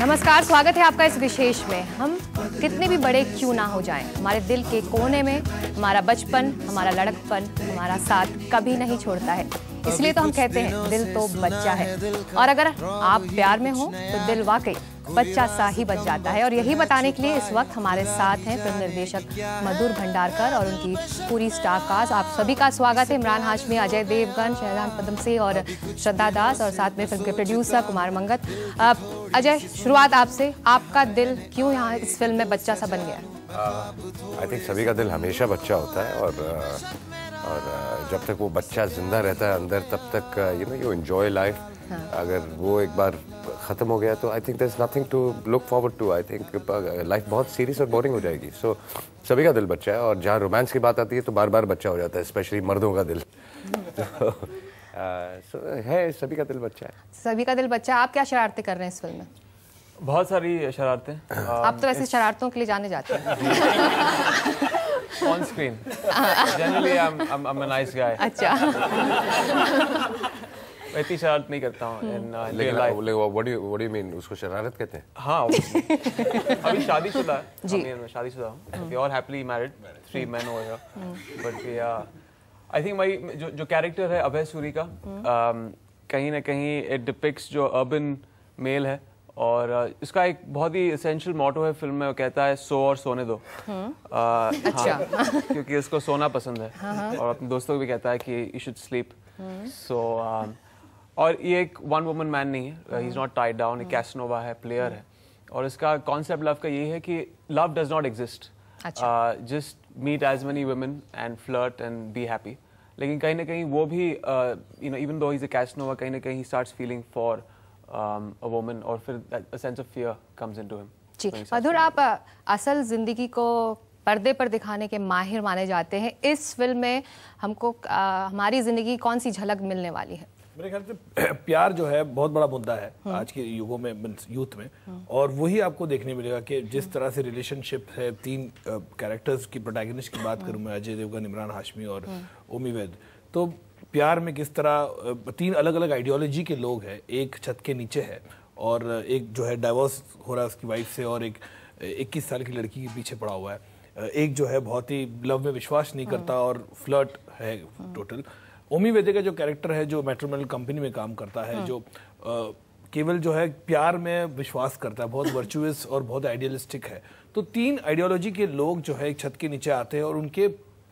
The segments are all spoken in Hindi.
नमस्कार स्वागत है आपका इस विशेष में हम कितने भी बड़े क्यों ना हो जाएं हमारे दिल के कोने में हमारा बचपन हमारा लड़कपन हमारा साथ कभी नहीं छोड़ता है इसलिए तो हम कहते हैं दिल तो बच्चा है और अगर आप प्यार में हो तो दिल वाकई बच्चा सा ही बच जाता है और यही बताने के लिए इस वक्त हमारे साथ हैं फिल्म निर्देशक मधुर भंडारकर और उनकी पूरी स्टाफ कास्ट आप सभी का स्वागत है इमरान हाशमी अजय देवगन शहजान सिंह और श्रद्धा दास और साथ में फिल्म के प्रोड्यूसर कुमार मंगत अजय शुरुआत आपसे आपका दिल क्यों यहाँ इस फिल्म में बच्चा सा बन गया आई uh, थिंक सभी का दिल हमेशा बच्चा होता है और uh, और uh, जब तक वो बच्चा जिंदा रहता है अंदर तब तक you know you enjoy life हाँ। अगर वो एक बार ख़त्म हो गया तो I think this nothing to look forward to I think life बहुत सीरियस और बोरिंग हो जाएगी सो so, सभी का दिल बच्चा है और जहाँ रोमांस की बात आती है तो बार बार बच्चा हो जाता है स्पेशली मर्दों का दिल सो तो, uh, है सभी का दिल बच्चा है सभी का दिल बच्चा आप क्या शरारतें कर रहे हैं इस फिल्म में बहुत सारी शरारतें आप तो वैसे शरारतों के लिए जाने जाते हैं on screen generally I am I am a nice guy अच्छा इतनी शरारत नहीं करता हूँ व्हाट हम्म। मीन uh, उसको शरारत कहते हैं हाँ अभी शादीशुदा है शादीशुदा हूँ we are married three man हो गया बट आई थिंक माई जो जो कैरेक्टर है अभय सूरी का हम्म। um, कहीं ना कहीं इट डिपिक्स जो अर्बन मेल है और uh, इसका एक बहुत ही इसेंशियल मोटो है फिल्म में वो कहता है सो और सोने दो आ, हम्म। uh, हाँ, अच्छा हाँ, क्योंकि इसको सोना पसंद है हाँ, हाँ। और अपने दोस्तों को भी कहता है कि यू शुड स्लीप सो और ये एक वन वुमन मैन नहीं है he is not tied down एक कैसनोवा hmm. है प्लेयर hmm. है और इसका कॉन्सेप्ट लव का यही है कि love does not exist just meet as many women and flirt and be happy लेकिन कहीं ना कहीं वो भी you know even though is a casanova कहीं ना कहीं he starts feeling for a women और फिर a sense of fear comes into him ji Madhur आप uh, असल जिंदगी को पर्दे पर दिखाने के माहिर माने जाते हैं इस फिल्म में हमको आ, uh, हमारी ज़िंदगी कौन सी झलक मिलने वाली है मेरे ख्याल से प्यार जो है बहुत बड़ा मुद्दा है हाँ। आज के युगों में यूथ में हाँ। और वही आपको देखने मिलेगा कि जिस तरह से रिलेशनशिप है तीन कैरेक्टर्स की प्रोटैगनिस्ट की बात हाँ। करूँ मैं अजय देवगन इमरान हाशमी और ओमी वैद तो प्यार में किस तरह तीन अलग अलग आइडियोलॉजी के लोग हैं एक छत के नीचे है और एक जो है डाइवोर्स हो रहा है उसकी वाइफ से और एक इक्कीस साल की लड़की के पीछे पड़ा हुआ है एक जो है बहुत ही लव में विश्वास नहीं करता और फ्लर्ट है टोटल ओमी वेदे का जो कैरेक्टर है जो मेट्रोमल कंपनी में काम करता है हाँ। जो केवल जो है प्यार में विश्वास करता है बहुत वर्चुअस और बहुत आइडियलिस्टिक है तो तीन आइडियोलॉजी के लोग जो है एक छत के नीचे आते हैं और उनके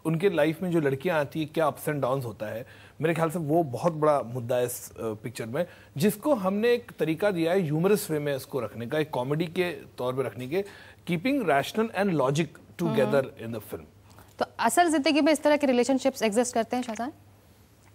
उनके लाइफ में जो लड़कियां आती है क्या अप्स एंड डाउन होता है मेरे ख्याल से वो बहुत बड़ा मुद्दा है इस पिक्चर में जिसको हमने एक तरीका दिया है ह्यूमरस वे में इसको रखने का एक कॉमेडी के तौर पर रखने के keeping rational and logic together in the film तो असल जिंदगी में इस तरह के रिलेशनशिप्स एग्जिस्ट करते हैं शाहजान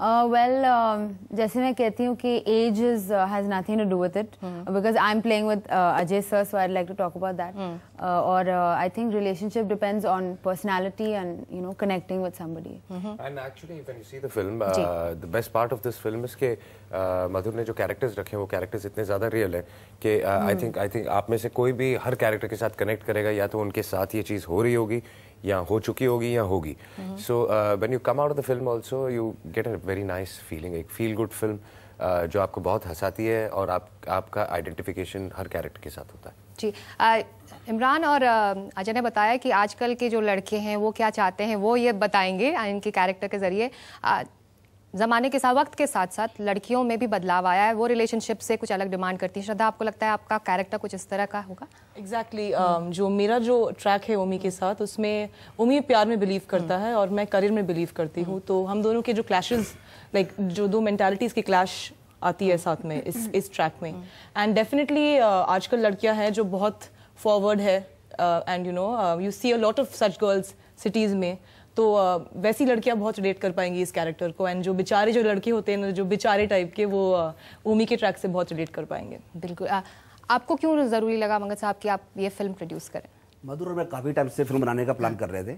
वेल uh, um, जैसे मैं कहती हूँ कि age is has nothing to do with it because I am playing with Ajay sir so I like to talk about that और I think relationship depends on personality and you know connecting with somebody and actually when you see the film the best part of this film इसके मधुर ने जो कैरेक्टर्स रखे हैं वो कैरेक्टर्स इतने ज़्यादा रियल है कि आई थिंक आई थिंक आप में से कोई भी हर कैरेक्टर के साथ कनेक्ट करेगा या तो उनके साथ ये चीज़ हो रही होगी या हो चुकी होगी या होगी so when you come out of the film also you get a very nice feeling एक फील गुड फिल्म जो आपको बहुत हंसाती है और आप आपका आइडेंटिफिकेशन हर कैरेक्टर के साथ होता है जी इमरान और अजय ने बताया कि आजकल के जो लड़के हैं वो क्या चाहते हैं वो ये बताएंगे इनके कैरेक्टर के ज़रिए ज़माने के साथ वक्त के साथ साथ लड़कियों में भी बदलाव आया है वो रिलेशनशिप से कुछ अलग डिमांड करती है श्रद्धा आपको लगता है आपका कैरेक्टर कुछ इस तरह का होगा एग्जैक्टली exactly, um, जो मेरा जो ट्रैक है ओमी के साथ उसमें ओमी प्यार में बिलीव करता हम्म। है और मैं करियर में बिलीव करती हूँ हम्म। तो हम दोनों के जो क्लैशेज लाइक like, जो दो मैंटेलिटीज़ के क्लैश आती है हम्म। साथ में इस इस ट्रैक में एंड डेफिनेटली uh, आजकल लड़कियाँ हैं जो बहुत फॉरवर्ड है and you know you see a lot of such girls cities में तो uh, वैसी लड़कियां बहुत रिलेट कर पाएंगी इस कैरेक्टर को एंड जो बेचारे जो लड़के होते हैं ना जो बेचारे टाइप के वो ओमी uh, के ट्रैक से बहुत रिलेट कर पाएंगे बिल्कुल आ, आपको क्यों ज़रूरी लगा मंगत साहब कि आप ये फिल्म प्रोड्यूस करें मधुर और मैं काफ़ी टाइम से फिल्म बनाने का प्लान कर रहे थे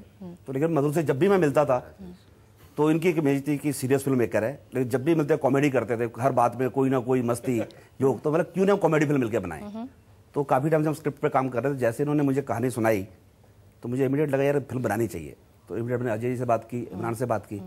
तो लेकिन मधुर से जब भी मैं मिलता था तो इनकी एक इमेज थी कि सीरियस फिल्म मेकर है लेकिन जब भी मिलते कॉमेडी करते थे हर बात में कोई ना कोई मस्ती जोक तो मतलब क्यों ना कॉमेडी फिल्म मिलकर बनाए तो काफ़ी टाइम से हम स्क्रिप्ट पर काम कर रहे थे जैसे इन्होंने मुझे कहानी सुनाई तो मुझे इमीडिएट लगा यार फिल्म बनानी चाहिए तो इमीडिएट मैंने अजय जी से बात की इमरान से बात की